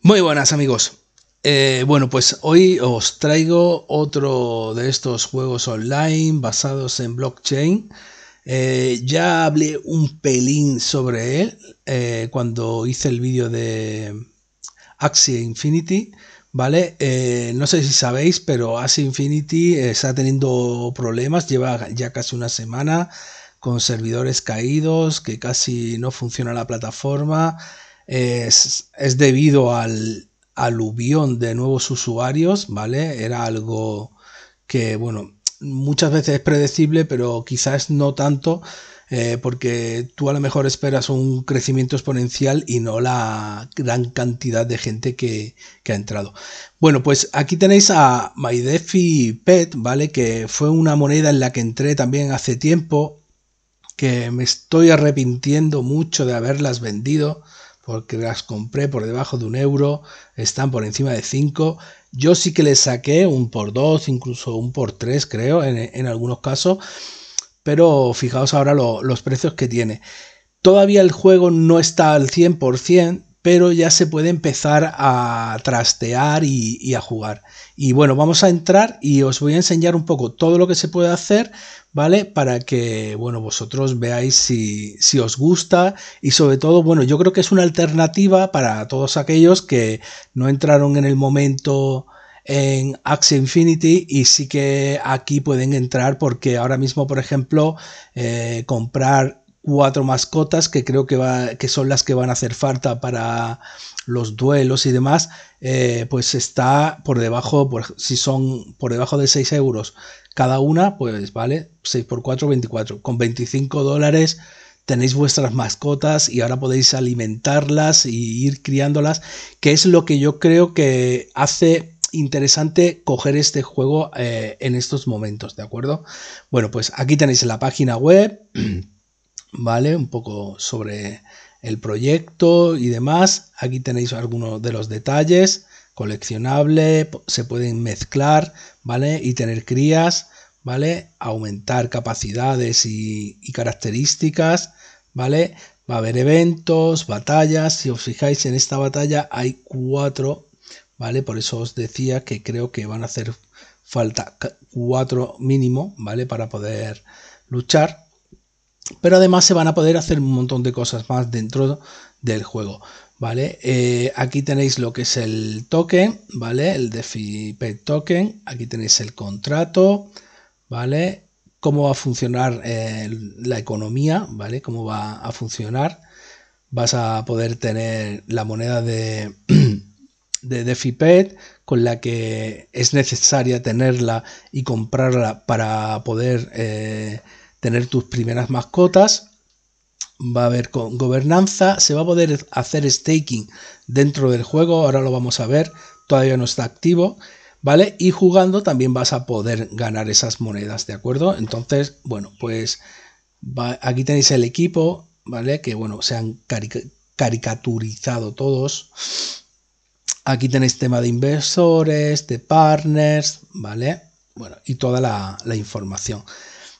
Muy buenas amigos. Eh, bueno, pues hoy os traigo otro de estos juegos online basados en blockchain. Eh, ya hablé un pelín sobre él eh, cuando hice el vídeo de Axie Infinity. ¿Vale? no sé si sabéis, pero Axie Infinity está teniendo problemas. Lleva ya casi una semana con servidores caídos, que casi no funciona la plataforma es, es debido al aluvión de nuevos usuarios, ¿vale? Era algo que, bueno, muchas veces es predecible, pero quizás no tanto, eh, porque tú a lo mejor esperas un crecimiento exponencial y no la gran cantidad de gente que, ha entrado. Bueno, pues aquí tenéis a MyDefi Pet, ¿vale? Que fue una moneda en la que entré también hace tiempo, que me estoy arrepintiendo mucho de haberlas vendido porque las compré por debajo de un euro, están por encima de 5. Yo sí que les saqué un por 2, incluso un por 3, creo, en, algunos casos. Pero fijaos ahora los precios que tiene. Todavía el juego no está al 100%, pero ya se puede empezar a trastear y, a jugar. Y bueno, vamos a entrar y os voy a enseñar un poco todo lo que se puede hacer, ¿vale? Para que, bueno, vosotros veáis si, os gusta y sobre todo, bueno, yo creo que es una alternativa para todos aquellos que no entraron en el momento en Axie Infinity y sí que aquí pueden entrar porque ahora mismo, por ejemplo, eh, comprar cuatro mascotas que creo que, va, que son las que van a hacer falta para los duelos y demás, eh, pues está por debajo, si son por debajo de 6 euros cada una, pues vale, 6 por 4, 24. Con 25 dólares tenéis vuestras mascotas y ahora podéis alimentarlas y ir criándolas, que es lo que yo creo que hace interesante coger este juego eh, en estos momentos, ¿de acuerdo? Bueno, pues aquí tenéis la página web. ¿vale? Un poco sobre el proyecto y demás. Aquí tenéis algunos de los detalles, coleccionable, se pueden mezclar, ¿vale? Y tener crías, ¿vale? Aumentar capacidades y, características, ¿vale? Va a haber eventos, batallas. Si os fijáis en esta batalla hay cuatro, ¿vale? Por eso os decía que creo que van a hacer falta cuatro mínimo, ¿vale? Para poder luchar, pero además se van a poder hacer un montón de cosas más dentro del juego. ¿Vale? Eh, aquí tenéis lo que es el token, ¿vale? El DeFi Token. Aquí tenéis el contrato, ¿vale? Cómo va a funcionar eh, la economía, ¿vale? Cómo va a funcionar. Vas a poder tener la moneda de, de DeFi con la que es necesaria tenerla y comprarla para poder... Eh, tener tus primeras mascotas, va a haber con gobernanza, se va a poder hacer staking dentro del juego, ahora lo vamos a ver, todavía no está activo, ¿vale? Y jugando también vas a poder ganar esas monedas, ¿de acuerdo? Entonces, bueno, pues aquí tenéis el equipo, ¿vale? Que bueno, se han caricaturizado todos. Aquí tenéis tema de inversores, de partners, ¿vale? Bueno, y toda la, la información.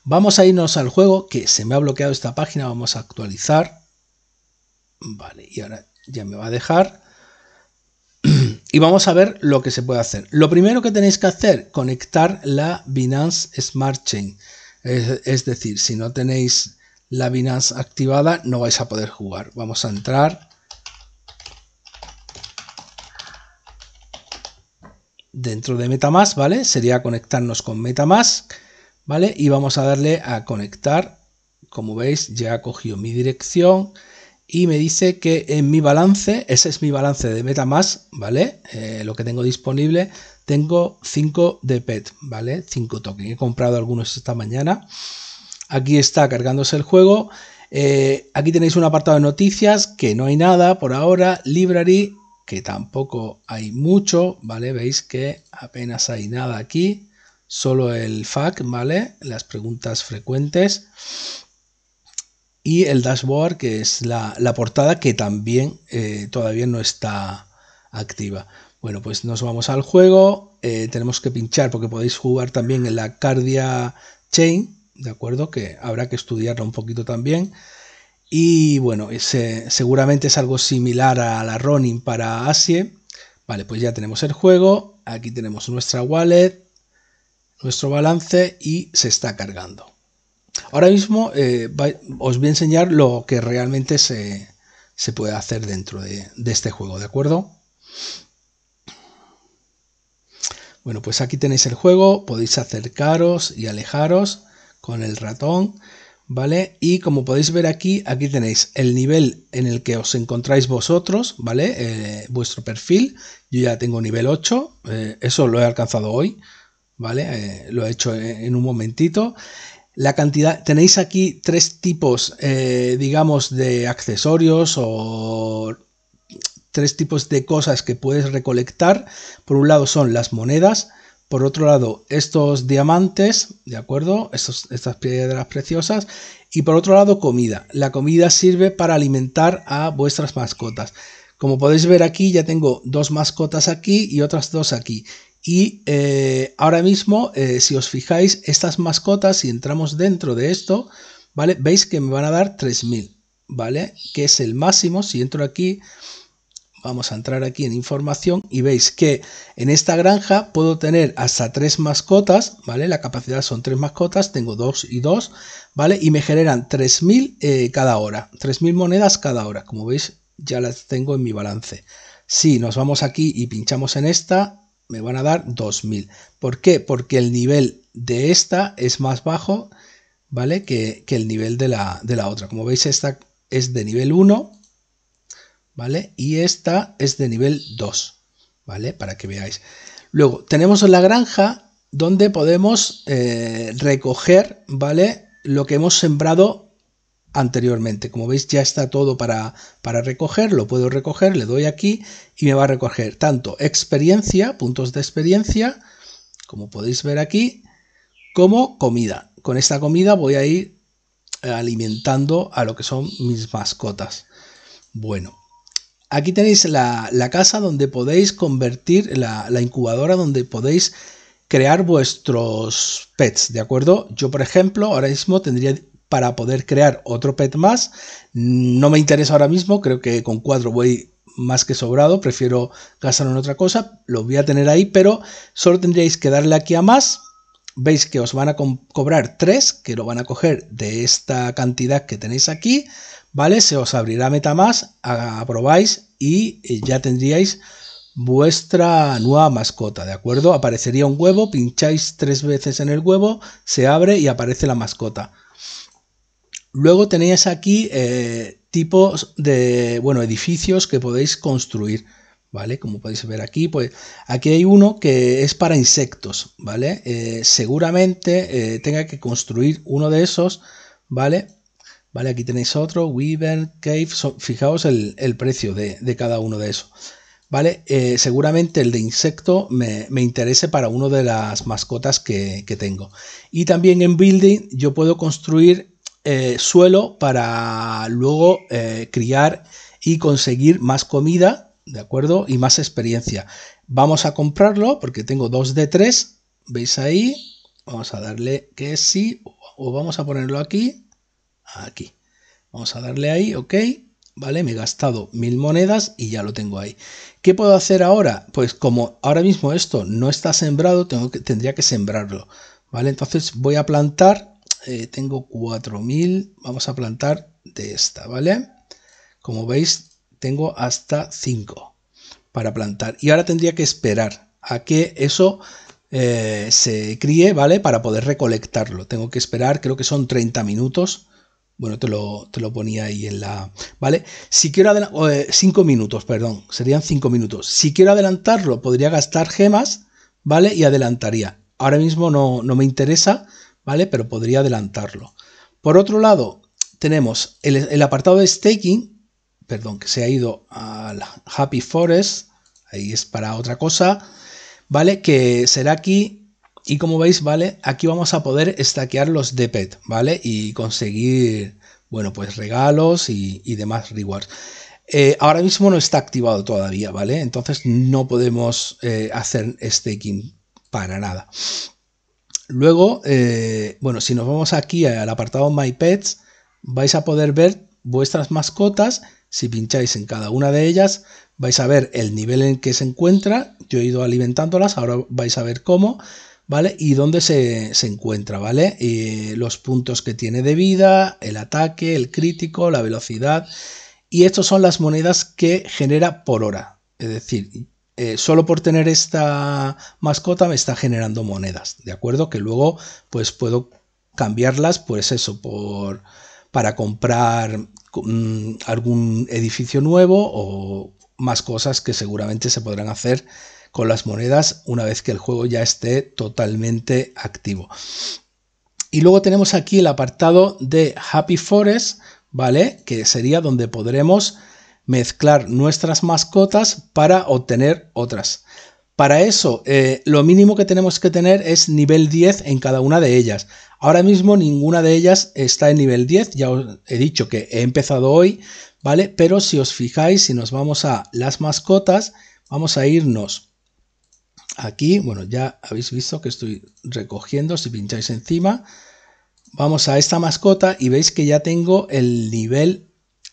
Vamos a irnos al juego, que se me ha bloqueado esta página, vamos a actualizar. Vale, y ahora ya me va a dejar. Y vamos a ver lo que se puede hacer. Lo primero que tenéis que hacer, conectar la Binance Smart Chain. Es, decir, si no tenéis la Binance activada, no vais a poder jugar. Vamos a entrar. Dentro de MetaMask, ¿vale? Sería conectarnos con MetaMask ¿vale? Y vamos a darle a conectar. Como veis, ya ha cogido mi dirección y me dice que en mi balance, ese es mi balance de MetaMask, ¿vale? Eh, lo que tengo disponible, tengo 5 de PET, ¿vale? 5 tokens. He comprado algunos esta mañana. Aquí está cargándose el juego. Eh, aquí tenéis un apartado de noticias que no hay nada por ahora. Library, que tampoco hay mucho, ¿vale? Veis que apenas hay nada aquí solo el FAQ, ¿vale? Las preguntas frecuentes. Y el dashboard, que es la, portada que también eh, todavía no está activa. Bueno, pues nos vamos al juego. Eh, tenemos que pinchar porque podéis jugar también en la Cardia Chain, ¿de acuerdo? Que habrá que estudiarla un poquito también. Y bueno, seguramente es algo similar a la Ronin para Asie. Vale, pues ya tenemos el juego. Aquí tenemos nuestra wallet nuestro balance y se está cargando. Ahora mismo eh, os voy a enseñar lo que realmente se, se puede hacer dentro de, este juego, ¿de acuerdo? Bueno, pues aquí tenéis el juego, podéis acercaros y alejaros con el ratón, ¿vale? Y como podéis ver aquí, aquí tenéis el nivel en el que os encontráis vosotros, ¿vale? Eh, vuestro perfil, yo ya tengo nivel 8, eh, eso lo he alcanzado hoy, ¿vale? Eh, lo he hecho en un momentito. La cantidad, tenéis aquí tres tipos, eh, digamos, de accesorios o tres tipos de cosas que puedes recolectar. Por un lado son las monedas, por otro lado estos diamantes, ¿de acuerdo? estas piedras preciosas. Y por otro lado comida. La comida sirve para alimentar a vuestras mascotas. Como podéis ver aquí, ya tengo dos mascotas aquí y otras dos aquí. Y eh, ahora mismo, eh, si os fijáis, estas mascotas, si entramos dentro de esto, ¿vale? Veis que me van a dar 3000, ¿vale? Que es el máximo. Si entro aquí, vamos a entrar aquí en información y veis que en esta granja puedo tener hasta tres mascotas, ¿vale? La capacidad son tres mascotas, tengo dos y dos, ¿vale? Y me generan 3.000 eh, cada hora, 3.000 monedas cada hora, como veis ya las tengo en mi balance. Si nos vamos aquí y pinchamos en esta, me van a dar 2000. ¿Por qué? Porque el nivel de esta es más bajo, ¿vale? Que, el nivel de la, de la, otra. Como veis, esta es de nivel 1, ¿vale? Y esta es de nivel 2, ¿vale? Para que veáis. Luego, tenemos la granja donde podemos eh, recoger, ¿vale? Lo que hemos sembrado anteriormente. Como veis ya está todo para, para recoger, lo puedo recoger, le doy aquí y me va a recoger tanto experiencia, puntos de experiencia, como podéis ver aquí, como comida. Con esta comida voy a ir alimentando a lo que son mis mascotas. Bueno, aquí tenéis la, la casa donde podéis convertir, la, la incubadora donde podéis crear vuestros pets, ¿de acuerdo? Yo, por ejemplo, ahora mismo tendría para poder crear otro pet más. No me interesa ahora mismo, creo que con cuatro voy más que sobrado, prefiero gastarlo en otra cosa, lo voy a tener ahí, pero solo tendríais que darle aquí a más. Veis que os van a cobrar tres, que lo van a coger de esta cantidad que tenéis aquí, ¿vale? Se os abrirá meta más. aprobáis y eh, ya tendríais vuestra nueva mascota, ¿de acuerdo? Aparecería un huevo, pincháis tres veces en el huevo, se abre y aparece la mascota. Luego tenéis aquí eh, tipos de bueno, edificios que podéis construir. ¿Vale? Como podéis ver aquí, pues aquí hay uno que es para insectos, ¿vale? Eh, seguramente eh, tenga que construir uno de esos, ¿vale? Vale, aquí tenéis otro, Weaver, Cave, fijaos el, precio de, cada uno de esos, ¿vale? seguramente el de insecto me, interese para uno de las mascotas que, que tengo. Y también en Building yo puedo construir eh, suelo para luego eh, criar y conseguir más comida, ¿de acuerdo? Y más experiencia. Vamos a comprarlo porque tengo dos de tres, ¿veis ahí? Vamos a darle que sí o vamos a ponerlo aquí, aquí. Vamos a darle ahí, ok. ¿vale? Me he gastado mil monedas y ya lo tengo ahí. ¿Qué puedo hacer ahora? Pues como ahora mismo esto no está sembrado, tengo que, tendría que sembrarlo, ¿vale? Entonces voy a plantar eh, tengo 4000, vamos a plantar de esta, ¿vale? Como veis, tengo hasta 5 para plantar. Y ahora tendría que esperar a que eso eh, se críe, ¿vale? Para poder recolectarlo. Tengo que esperar, creo que son 30 minutos. Bueno, te lo, te lo ponía ahí en la... ¿Vale? Si quiero 5 eh, minutos, perdón. Serían 5 minutos. Si quiero adelantarlo, podría gastar gemas, ¿vale? Y adelantaría. Ahora mismo no, no me interesa ¿vale? Pero podría adelantarlo. Por otro lado, tenemos el, apartado de staking, perdón, que se ha ido al Happy Forest, ahí es para otra cosa, ¿vale? Que será aquí y como veis, ¿vale? Aquí vamos a poder stackear los DPET, ¿vale? Y conseguir, bueno, pues regalos y, demás rewards. Eh, ahora mismo no está activado todavía, ¿vale? Entonces no podemos eh, hacer staking para nada. Luego, eh, bueno, si nos vamos aquí al apartado My Pets, vais a poder ver vuestras mascotas. Si pincháis en cada una de ellas, vais a ver el nivel en que se encuentra. Yo he ido alimentándolas, ahora vais a ver cómo, ¿vale? Y dónde se, encuentra, ¿vale? Eh, los puntos que tiene de vida, el ataque, el crítico, la velocidad. Y estas son las monedas que genera por hora. Es decir, eh, solo por tener esta mascota me está generando monedas, ¿de acuerdo? Que luego pues puedo cambiarlas, pues eso, por, para comprar mm, algún edificio nuevo o más cosas que seguramente se podrán hacer con las monedas una vez que el juego ya esté totalmente activo. Y luego tenemos aquí el apartado de Happy Forest, ¿vale? Que sería donde podremos mezclar nuestras mascotas para obtener otras. Para eso, eh, lo mínimo que tenemos que tener es nivel 10 en cada una de ellas. Ahora mismo ninguna de ellas está en nivel 10, ya os he dicho que he empezado hoy, ¿vale? Pero si os fijáis, si nos vamos a las mascotas, vamos a irnos aquí, bueno, ya habéis visto que estoy recogiendo, si pincháis encima, vamos a esta mascota y veis que ya tengo el nivel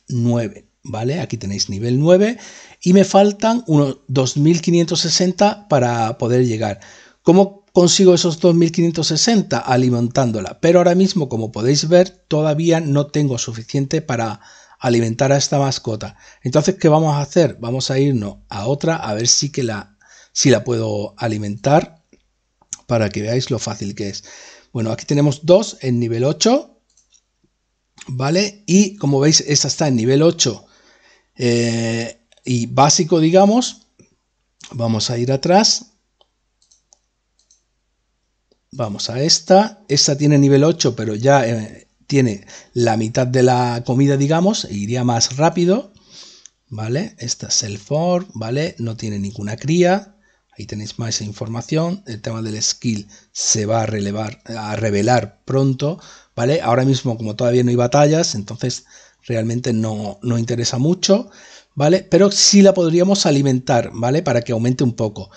9. ¿vale? Aquí tenéis nivel 9 y me faltan unos 2560 para poder llegar. ¿Cómo consigo esos 2560? Alimentándola. Pero ahora mismo, como podéis ver, todavía no tengo suficiente para alimentar a esta mascota. Entonces, ¿qué vamos a hacer? Vamos a irnos a otra a ver si, que la, si la puedo alimentar para que veáis lo fácil que es. Bueno, aquí tenemos dos en nivel 8, ¿vale? Y como veis, esta está en nivel 8 eh, y básico, digamos. Vamos a ir atrás. Vamos a esta. Esta tiene nivel 8, pero ya eh, tiene la mitad de la comida, digamos. E iría más rápido. ¿Vale? Esta es el for, ¿vale? No tiene ninguna cría. Ahí tenéis más información. El tema del skill se va a, a revelar pronto. ¿Vale? Ahora mismo, como todavía no hay batallas, entonces realmente no, interesa mucho, ¿vale? Pero sí la podríamos alimentar, ¿vale? Para que aumente un poco.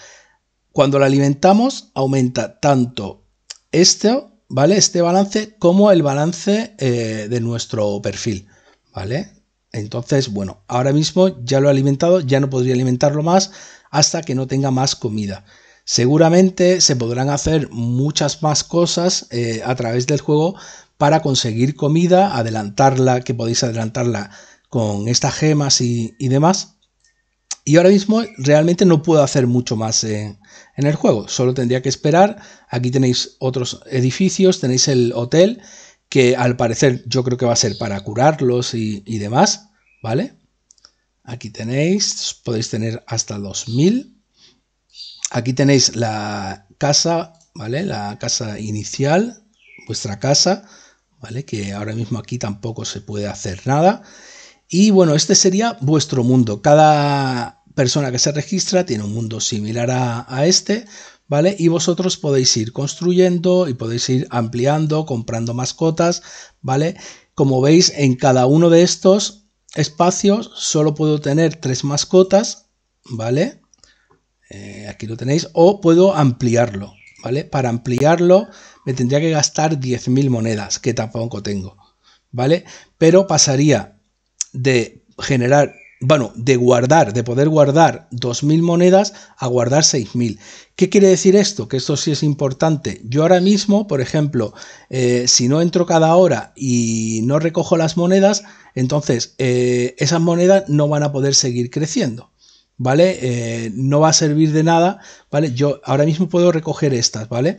Cuando la alimentamos, aumenta tanto esto, ¿vale? Este balance como el balance eh, de nuestro perfil, ¿vale? Entonces, bueno, ahora mismo ya lo he alimentado, ya no podría alimentarlo más hasta que no tenga más comida. Seguramente se podrán hacer muchas más cosas eh, a través del juego para conseguir comida, adelantarla, que podéis adelantarla con estas gemas y, demás. Y ahora mismo realmente no puedo hacer mucho más en, el juego, solo tendría que esperar. Aquí tenéis otros edificios, tenéis el hotel, que al parecer yo creo que va a ser para curarlos y, y demás, ¿vale? Aquí tenéis, podéis tener hasta 2000. Aquí tenéis la casa, ¿vale? La casa inicial, vuestra casa, que ahora mismo aquí tampoco se puede hacer nada. Y bueno, este sería vuestro mundo. Cada persona que se registra tiene un mundo similar a, este, ¿vale? Y vosotros podéis ir construyendo y podéis ir ampliando, comprando mascotas, ¿vale? Como veis, en cada uno de estos espacios solo puedo tener tres mascotas, ¿vale? Eh, aquí lo tenéis, o puedo ampliarlo, ¿vale? Para ampliarlo me tendría que gastar 10.000 monedas, que tampoco tengo, ¿vale? Pero pasaría de generar, bueno, de guardar, de poder guardar 2.000 monedas a guardar 6.000. ¿Qué quiere decir esto? Que esto sí es importante. Yo ahora mismo, por ejemplo, eh, si no entro cada hora y no recojo las monedas, entonces eh, esas monedas no van a poder seguir creciendo. ¿Vale? Eh, no va a servir de nada, ¿vale? Yo ahora mismo puedo recoger estas, ¿vale?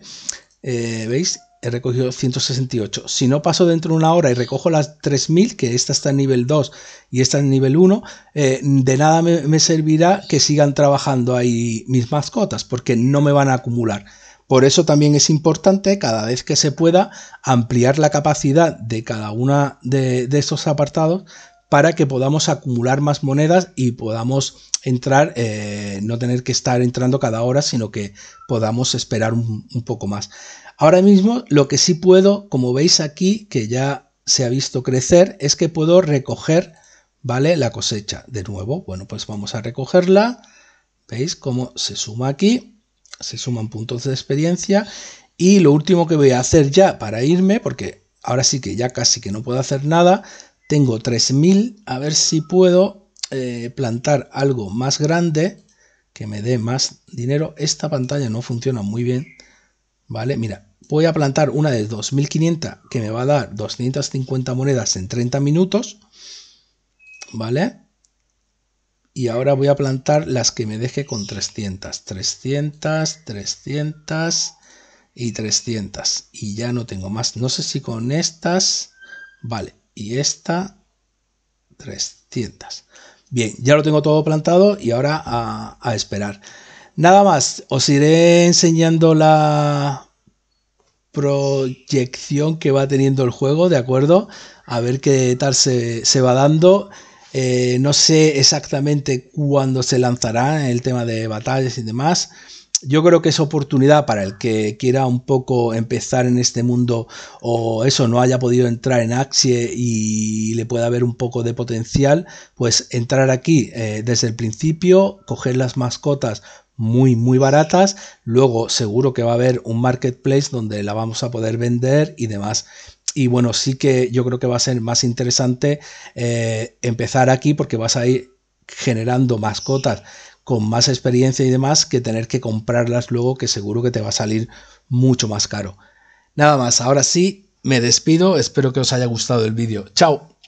Eh, ¿veis? He recogido 168. Si no paso dentro de una hora y recojo las 3000, que esta está en nivel 2 y esta en nivel 1, eh, de nada me, servirá que sigan trabajando ahí mis mascotas, porque no me van a acumular. Por eso también es importante, cada vez que se pueda, ampliar la capacidad de cada una de, de, estos apartados para que podamos acumular más monedas y podamos entrar, eh, no tener que estar entrando cada hora, sino que podamos esperar un, poco más. Ahora mismo lo que sí puedo, como veis aquí, que ya se ha visto crecer, es que puedo recoger, ¿vale? La cosecha de nuevo. Bueno, pues vamos a recogerla. ¿Veis cómo se suma aquí? Se suman puntos de experiencia. Y lo último que voy a hacer ya para irme, porque ahora sí que ya casi que no puedo hacer nada, tengo 3000, a ver si puedo eh, plantar algo más grande que me dé más dinero. Esta pantalla no funciona muy bien, ¿vale? Mira, voy a plantar una de 2500 que me va a dar 250 monedas en 30 minutos, ¿vale? y ahora voy a plantar las que me deje con 300, 300, 300 y 300 y ya no tengo más, no sé si con estas, vale, y esta 300. Bien, ya lo tengo todo plantado y ahora a, esperar. Nada más, os iré enseñando la proyección que va teniendo el juego, ¿de acuerdo? A ver qué tal se, va dando. Eh, no sé exactamente cuándo se lanzará el tema de batallas y demás yo creo que es oportunidad para el que quiera un poco empezar en este mundo o eso no haya podido entrar en Axie y le pueda haber un poco de potencial, pues entrar aquí eh, desde el principio, coger las mascotas muy muy baratas, luego seguro que va a haber un marketplace donde la vamos a poder vender y demás. Y bueno, sí que yo creo que va a ser más interesante eh, empezar aquí porque vas a ir generando mascotas con más experiencia y demás que tener que comprarlas luego que seguro que te va a salir mucho más caro. Nada más, ahora sí, me despido, espero que os haya gustado el vídeo. ¡Chao!